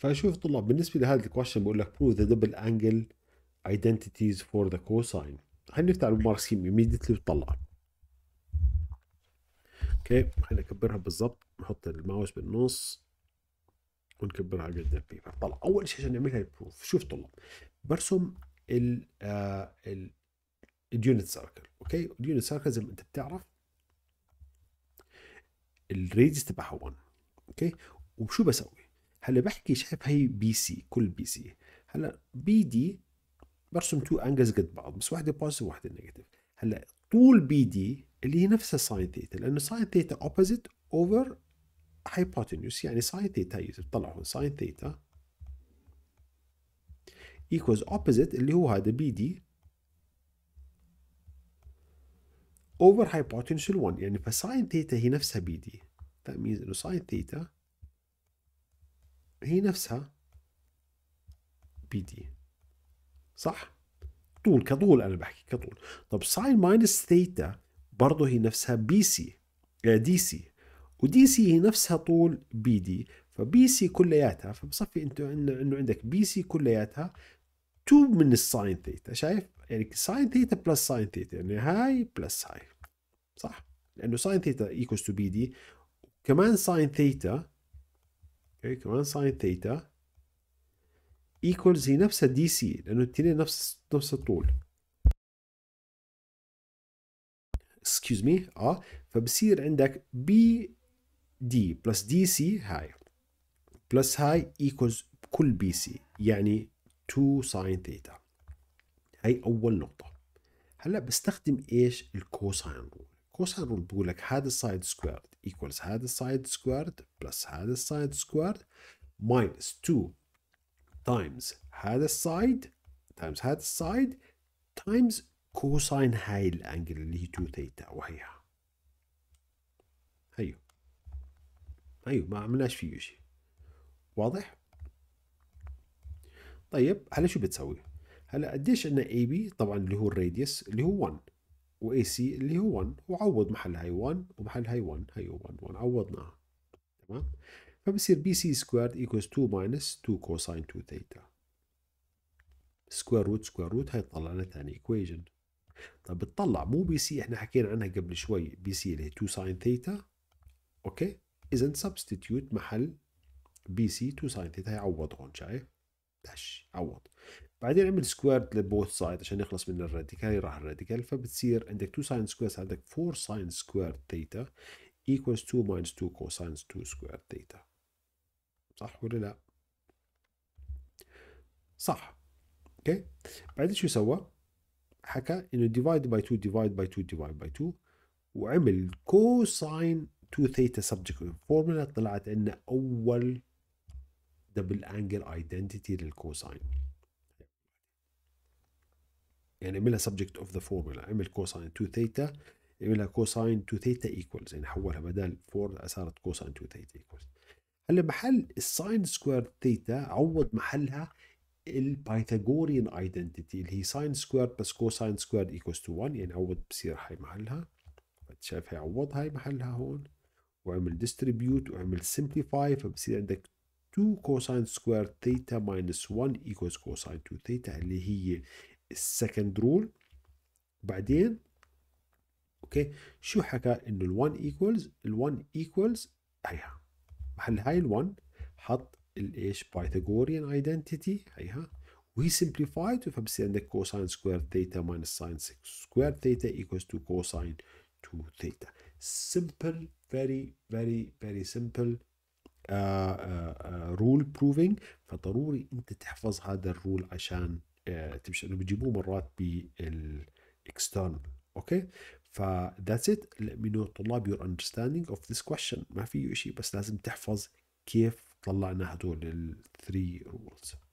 فشوف طلاب بالنسبة لهذا الكويشن بقول لك prove the double angle identities for the cosine خلينا نفتح المارسيم سكيم immediately وتطلع اوكي خلينا نكبرها بالضبط نحط الماوس بالنص ونكبرها على قد البيبر طلع اول شيء عشان نعملها البروف شوف طلاب برسم ال آه، ال اليونت سيركل اوكي اليونت سيركل زي ما انت بتعرف الريدس تبعها 1 اوكي وشو بسوي هلا بحكي شايف هي بي سي كل بي سي هلا بي دي برسم تو انجلز قد بعض بس واحده بوزيتيف وواحده نيجاتيف هلا طول بي دي اللي هي نفسها ساين ثيتا لانه ساين ثيتا اوبوزيت اوفر هايبوتنيوس يعني ساين ثيتا بتطلع هون ساين ثيتا ايكوز اوبوزيت اللي هو هذا بي دي over ال 1 يعني فساين ثيتا هي نفسها بي دي that means انه ساين ثيتا هي نفسها بي دي صح؟ طول كطول انا بحكي كطول طب ساين ماينس ثيتا برضه هي نفسها بي سي آه، دي سي ودي سي هي نفسها طول بي دي فبي سي كلياتها فبصفي انت انه عندك بي سي كلياتها 2 من الساين ثيتا شايف يعني ساين ثيتا بلس ساين ثيتا يعني هاي بلس هاي صح لانه ساين ثيتا ايكوز تو بي دي كمان ساين ثيتا اوكي كمان ساين ثيتا ايكولز هي نفسها دي سي لانه الاثنين نفس نفس الطول اكسكيوز مي اه فبصير عندك بي دي بلس دي سي هاي بلس هاي ايكولز كل بي سي يعني 2 ساين ثيتا هاي اول نقطه هلا بستخدم ايش الكوساين رول كوساين رول بقول لك هذا السايد سكويرد ايكوالز هذا السايد سكويرد بلس هذا السايد سكويرد ماينس 2 تايمز هذا السايد تايمز هذا السايد تايمز كوساين هاي الانجل اللي هي 2 ثيتا وهيها هيو أيوه. هيو أيوه، ما عملناش فيه شيء واضح؟ طيب هلا شو بتسوي؟ هلا قديش عندنا اي بي طبعا اللي هو الراديوس اللي هو 1 واي سي اللي هو 1 وعوض محل هاي 1 ومحل هاي 1 هاي 1 1 عوضناها تمام فبصير بي سي equals ايكوز 2 ماينس 2 كوساين 2 ثيتا سكوير روت سكوير روت هاي تطلع لنا ثاني ايكويجن طب بتطلع مو بي سي احنا حكينا عنها قبل شوي بي سي اللي هي 2 ساين ثيتا اوكي اذا سبستيتيوت محل بي سي 2 ساين ثيتا هي عوض هون شايف داش عوض بعدين اعمل سكويرد لبوث سايد عشان يخلص من الراديكال يروح الراديكال فبتصير عندك 2 ساين سكويرد عندك 4 ساين سكويرد ثيتا ايكوالز 2 ماينس 2 كوساين 2 سكويرد ثيتا صح ولا لا؟ صح اوكي بعدين شو سوى؟ حكى انه ديفايد باي 2 ديفايد باي 2 ديفايد باي 2 وعمل كوساين 2 ثيتا سبجكت فورمولا طلعت عندنا اول دبل انجل ايدنتيتي للكوساين يعني اعملها سبجكت اوف ذا فورمولا اعمل كوساين 2 ثيتا اعملها كوساين 2 ثيتا ايكوالز يعني حولها بدل 4 صارت كوساين 2 ثيتا ايكوالز هلا محل الساين سكوير ثيتا عوض محلها البايثاغوريان ايدنتيتي اللي هي ساين سكوير بس كوساين سكوير ايكوالز تو 1 يعني عوض بصير هاي محلها شايف هي عوض هاي محلها هون وعمل ديستريبيوت وعمل سمبليفاي فبصير عندك 2 cosine square theta minus 1 equals cosine 2 theta اللي هي second rule. بعدين اوكي شو حكى انه ال1 equals ال1 equals هيها محل هاي ال1 حط الايش بايثاغوريان ايدنتيتي هيها وهي simplified فبصير عندك cosine square theta minus sine 6 square theta equals to cosine 2 theta simple very very very simple رول آه، بروفينج آه، آه، فضروري انت تحفظ هذا الرول عشان تمشي انه بيجيبوه مرات بالاكسترنال اوكي ف فذاتس ات من طلاب يور اندرستاندينج اوف ذيس كويشن ما في شيء بس لازم تحفظ كيف طلعنا هدول الثري رولز